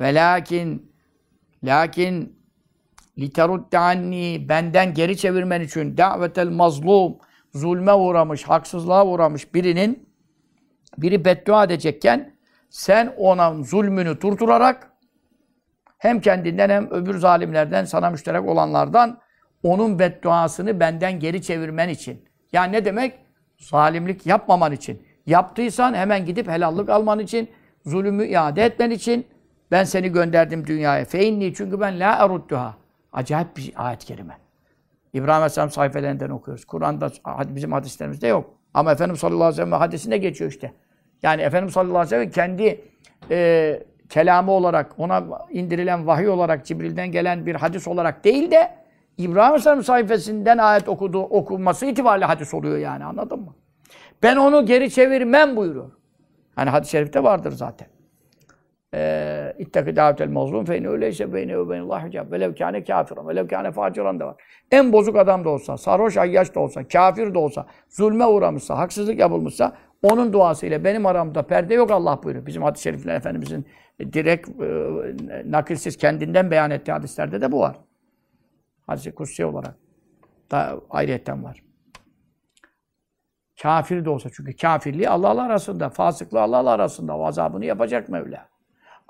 Ve lakin lakin literudde anni benden geri çevirmen için davetel mazlum zulme uğramış, haksızlığa uğramış birinin biri beddua edecekken sen ona zulmünü durdurarak hem kendinden hem öbür zalimlerden sana müşterek olanlardan onun bedduasını benden geri çevirmen için. Yani ne demek? Zalimlik yapmaman için. Yaptıysan hemen gidip helallik alman için, zulümü iade etmen için, ben seni gönderdim dünyaya. Feinni çünkü ben la erudduha. Acayip bir ayet kerime. İbrahim Aleyhisselam sayfelerinden okuyoruz. Kur'an'da bizim hadislerimizde yok. Ama Efendimiz sallallahu aleyhi ve sellem hadisinde geçiyor işte. Yani Efendimiz sallallahu aleyhi ve sellem kendi e, kelamı olarak, ona indirilen vahiy olarak, Cibril'den gelen bir hadis olarak değil de İbrahim Aleyhisselam sayfasından ayet okudu, okunması itibariyle hadis oluyor yani anladın mı? Ben onu geri çevirmem buyuruyor. Hani hadis-i şerifte vardır zaten. Ee, ittaki davetel mazlum fe öyleyse beyni ve beynullah hicab. Velev kâne kafiran, velev kâne faciran da var. En bozuk adam da olsa, sarhoş ayyaş da olsa, kafir de olsa, zulme uğramışsa, haksızlık yapılmışsa onun duasıyla benim aramda perde yok Allah buyuruyor. Bizim hadis-i şerifler Efendimizin e, direkt e, nakilsiz kendinden beyan ettiği hadislerde de bu var. Hadis-i Kutsi olarak da ayrıyetten var. Kafir de olsa çünkü kafirliği Allah'la arasında, fasıklığı Allah'la arasında o azabını yapacak Mevla.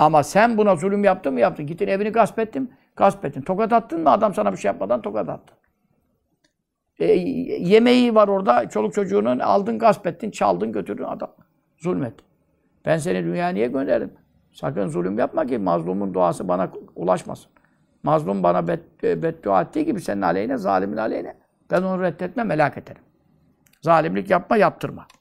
Ama sen buna zulüm yaptın mı yaptın. Gittin evini gasp ettin Gasp ettin. Tokat attın mı adam sana bir şey yapmadan tokat attı. E, yemeği var orada. Çoluk çocuğunun aldın gasp ettin. Çaldın götürdün adam. Zulmettin. Ben seni dünyaya niye gönderdim? Sakın zulüm yapma ki mazlumun duası bana ulaşmasın. Mazlum bana bet, beddua ettiği gibi senin aleyhine, zalimin aleyhine. Ben onu reddetmem, helak ederim. Zalimlik yapma, yaptırma.